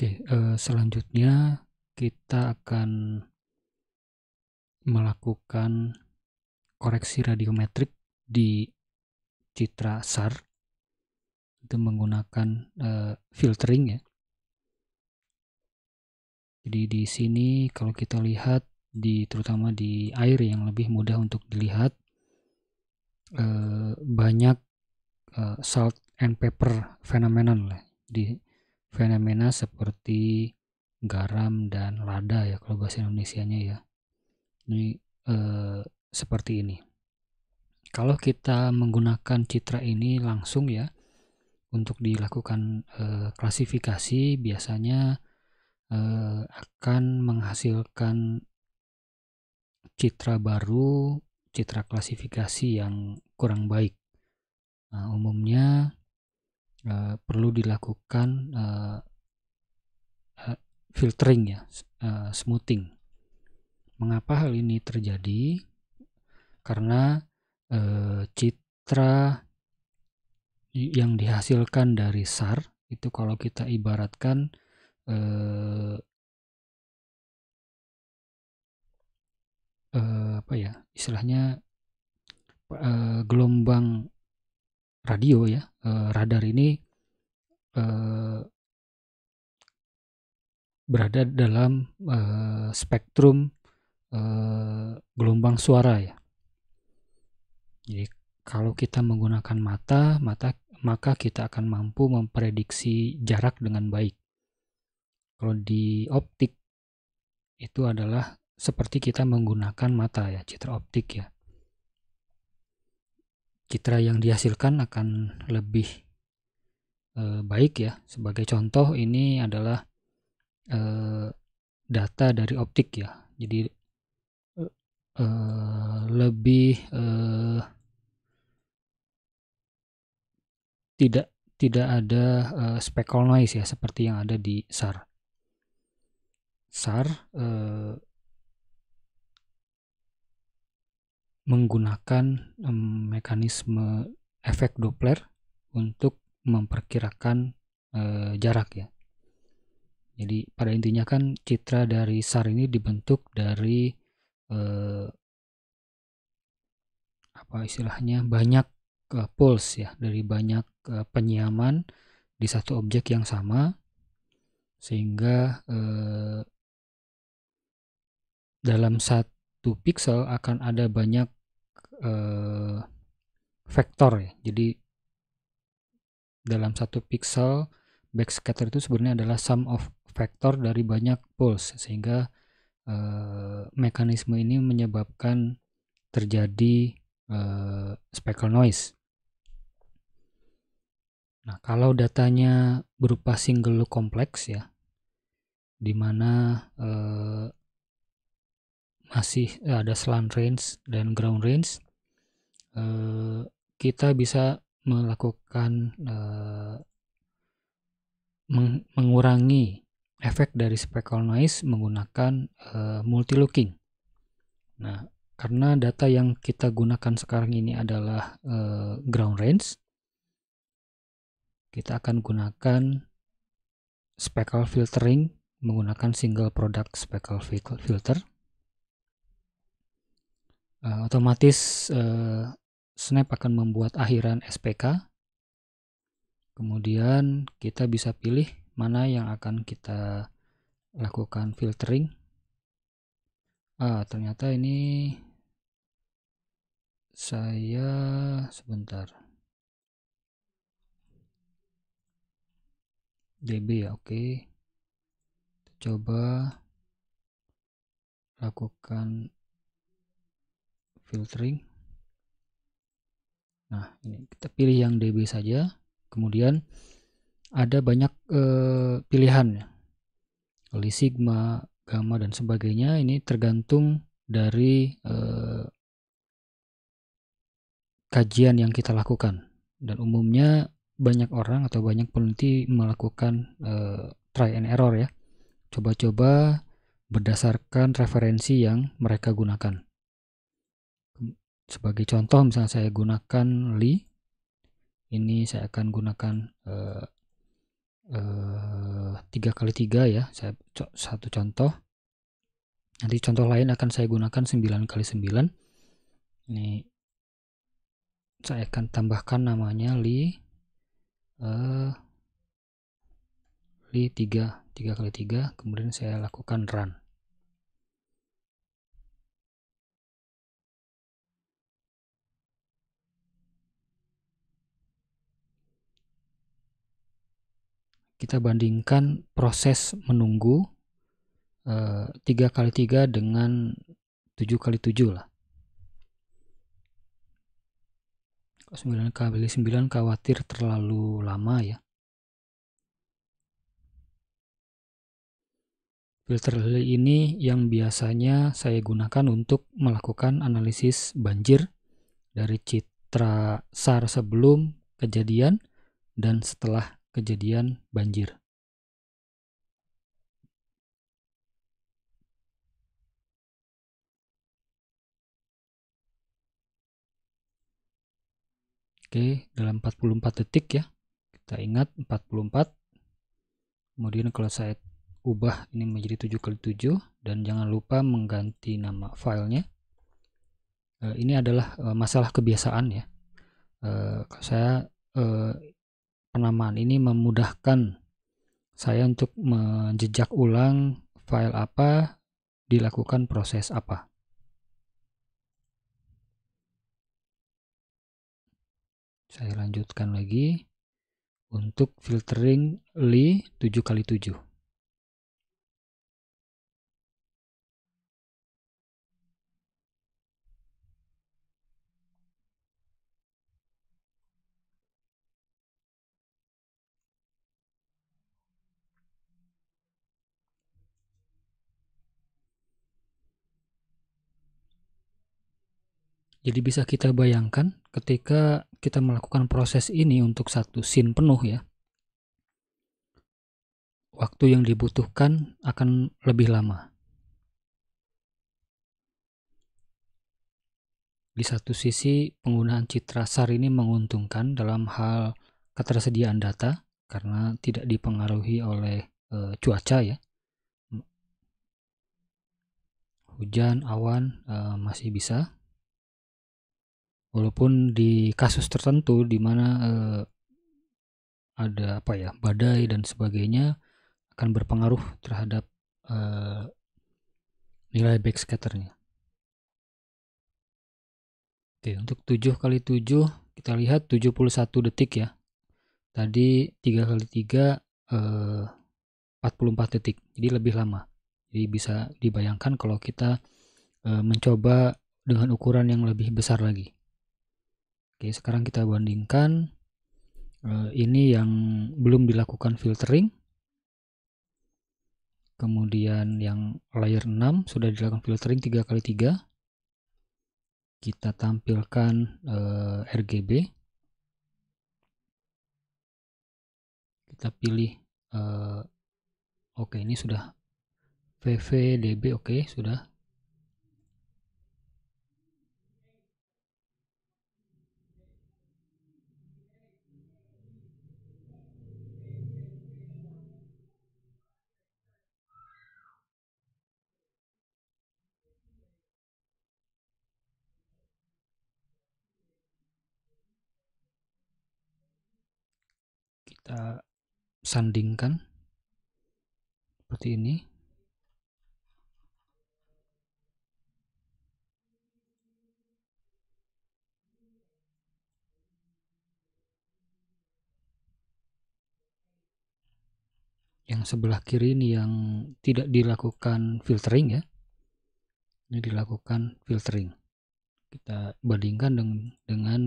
Oke, eh, selanjutnya kita akan melakukan koreksi radiometrik di citra SAR itu menggunakan eh, filtering ya. Jadi di sini kalau kita lihat di terutama di air yang lebih mudah untuk dilihat eh, banyak eh, salt and pepper fenomenon lah di fenomena seperti garam dan lada ya kalau bahasa Indonesia-nya ya ini eh, seperti ini kalau kita menggunakan citra ini langsung ya untuk dilakukan eh, klasifikasi biasanya eh, akan menghasilkan citra baru citra klasifikasi yang kurang baik nah, umumnya Eh, perlu dilakukan uh, uh, filtering ya, uh, smoothing. Mengapa hal ini terjadi? Karena uh, citra yang dihasilkan dari SAR itu kalau kita ibaratkan uh, Uh, apa ya istilahnya uh, gelombang radio ya eh, radar ini eh, berada dalam eh, spektrum eh, gelombang suara ya jadi kalau kita menggunakan mata mata maka kita akan mampu memprediksi jarak dengan baik kalau di optik itu adalah seperti kita menggunakan mata ya citra optik ya citra yang dihasilkan akan lebih e, baik ya. Sebagai contoh ini adalah e, data dari optik ya. Jadi e, lebih e, tidak tidak ada e, speckle noise ya seperti yang ada di SAR. SAR e, menggunakan um, mekanisme efek Doppler untuk memperkirakan uh, jarak ya. Jadi pada intinya kan citra dari SAR ini dibentuk dari uh, apa istilahnya banyak uh, eh, pulse ya dari banyak uh, penyiaman di satu objek yang sama sehingga dalam satu piksel akan ada banyak uh, vektor ya. Jadi dalam satu pixel backscatter itu sebenarnya adalah sum of vektor dari banyak pulse sehingga uh, mekanisme ini menyebabkan terjadi uh, speckle noise. Nah, kalau datanya berupa single loop kompleks ya, di mana uh, masih ada slant range dan ground range, eh, kita bisa melakukan eh, meng mengurangi efek dari speckle noise menggunakan eh, multi looking. Nah, karena data yang kita gunakan sekarang ini adalah eh, ground range, kita akan gunakan speckle filtering menggunakan single product speckle filter. Uh, otomatis uh, Snap akan membuat akhiran SPK. Kemudian kita bisa pilih mana yang akan kita lakukan filtering. Ah, ternyata ini saya sebentar. DB ya, oke. Okay. Coba lakukan filtering. Nah, ini kita pilih yang DB saja. Kemudian ada banyak eh, pilihan. Oli ya. sigma, gamma dan sebagainya ini tergantung dari eh, kajian yang kita lakukan. Dan umumnya banyak orang atau banyak peneliti melakukan eh, try and error ya. Coba-coba berdasarkan referensi yang mereka gunakan sebagai contoh misalnya saya gunakan li ini saya akan gunakan eh, eh, tiga kali tiga ya saya co satu contoh nanti contoh lain akan saya gunakan 9 kali 9 ini saya akan tambahkan namanya li eh, li 3 3 kali 3 kemudian saya lakukan run kita bandingkan proses menunggu eh, tiga kali tiga dengan tujuh kali tujuh lah. sembilan kali sembilan khawatir terlalu lama ya. Filter Lily ini yang biasanya saya gunakan untuk melakukan analisis banjir dari citra SAR sebelum kejadian dan setelah kejadian banjir Oke, dalam 44 detik ya. Kita ingat 44. Kemudian kalau saya ubah ini menjadi 7 kali 7 dan jangan lupa mengganti nama filenya. Eh, ini adalah eh, masalah kebiasaan ya. Eh, kalau saya Penamaan ini memudahkan saya untuk menjejak ulang file apa dilakukan proses apa. Saya lanjutkan lagi untuk filtering li 7x7. Jadi bisa kita bayangkan ketika kita melakukan proses ini untuk satu scene penuh ya, waktu yang dibutuhkan akan lebih lama. Di satu sisi, penggunaan citra SAR ini menguntungkan dalam hal ketersediaan data karena tidak dipengaruhi oleh e, cuaca ya. Hujan, awan e, masih bisa walaupun di kasus tertentu di mana eh, ada apa ya badai dan sebagainya akan berpengaruh terhadap eh, nilai backscatternya. Oke, untuk 7 kali 7 kita lihat 71 detik ya. Tadi 3 kali 3 eh, 44 detik. Jadi lebih lama. Jadi bisa dibayangkan kalau kita eh, mencoba dengan ukuran yang lebih besar lagi. Oke, sekarang kita bandingkan eh, ini yang belum dilakukan filtering. Kemudian yang layer 6 sudah dilakukan filtering 3 kali 3 Kita tampilkan eh, RGB. Kita pilih eh, oke ini sudah VVDB oke sudah kita sandingkan seperti ini yang sebelah kiri ini yang tidak dilakukan filtering ya ini dilakukan filtering kita bandingkan dengan, dengan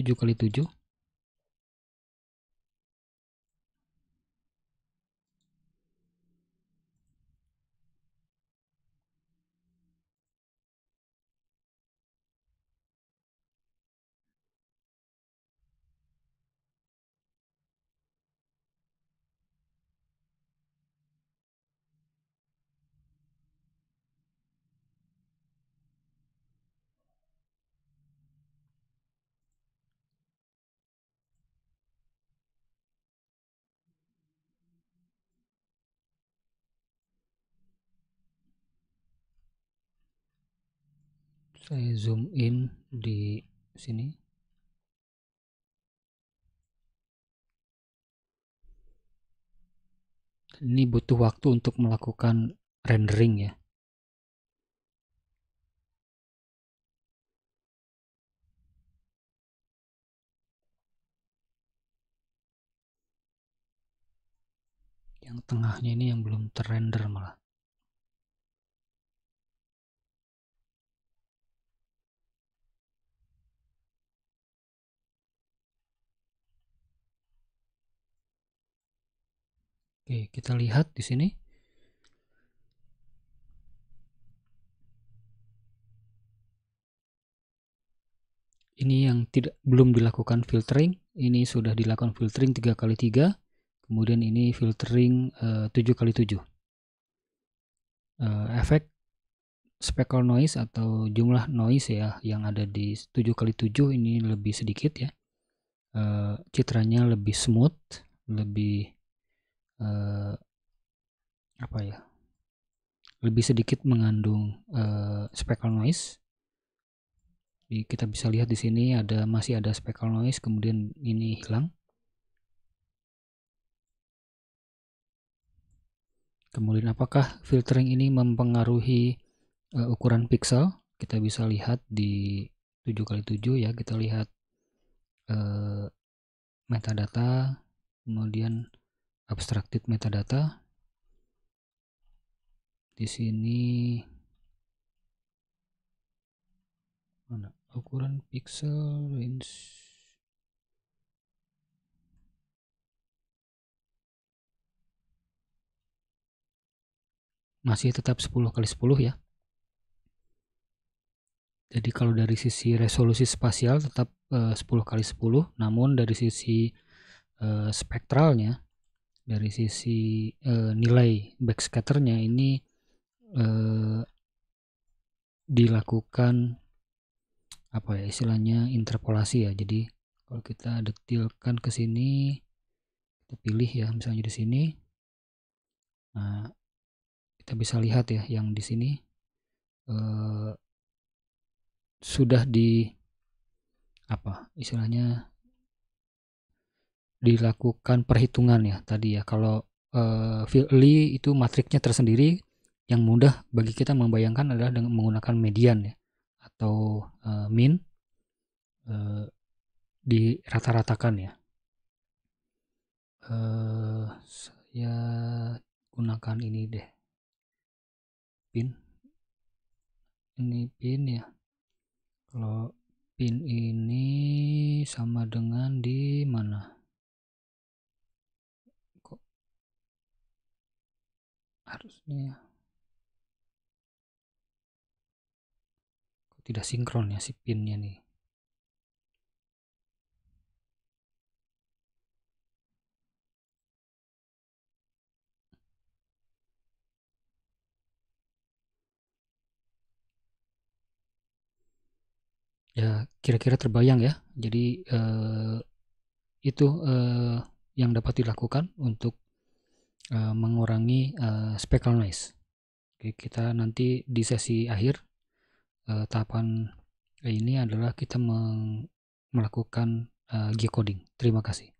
7 kali tujuh saya zoom in di sini ini butuh waktu untuk melakukan rendering ya yang tengahnya ini yang belum terrender malah Oke, kita lihat di sini. Ini yang tidak belum dilakukan filtering, ini sudah dilakukan filtering tiga kali tiga. kemudian ini filtering eh, tujuh kali tujuh. Eh, efek speckle noise atau jumlah noise ya yang ada di tujuh kali tujuh ini lebih sedikit ya uh, citranya lebih smooth lebih uh, apa ya lebih sedikit mengandung uh, speckle noise Jadi kita bisa lihat di sini ada masih ada speckle noise kemudian ini hilang kemudian apakah filtering ini mempengaruhi uh, ukuran pixel kita bisa lihat di 7x7 ya kita lihat uh, metadata kemudian abstracted metadata di sini mana ukuran pixel range masih tetap 10 kali 10 ya jadi kalau dari sisi resolusi spasial tetap eh, 10 kali 10 namun dari sisi eh, spektralnya dari sisi uh, nilai backscatternya ini uh, dilakukan apa ya istilahnya interpolasi ya jadi kalau kita detilkan ke sini kita pilih ya misalnya di sini nah kita bisa lihat ya yang di sini eh, sudah di apa istilahnya dilakukan perhitungan ya tadi ya kalau uh, Li itu matriksnya tersendiri yang mudah bagi kita membayangkan adalah dengan menggunakan median ya atau uh, min uh, dirata-ratakan ya uh, saya gunakan ini deh pin ini pin ya kalau pin ini sama dengan di mana Iya. Kok tidak sinkron ya si pinnya nih. ya kira-kira terbayang ya jadi eh, itu eh, yang dapat dilakukan untuk Eh, mengurangi uh, eh, speckle noise. Oke, kita nanti di sesi akhir uh, tahapan ini adalah kita melakukan uh, geocoding. Terima kasih.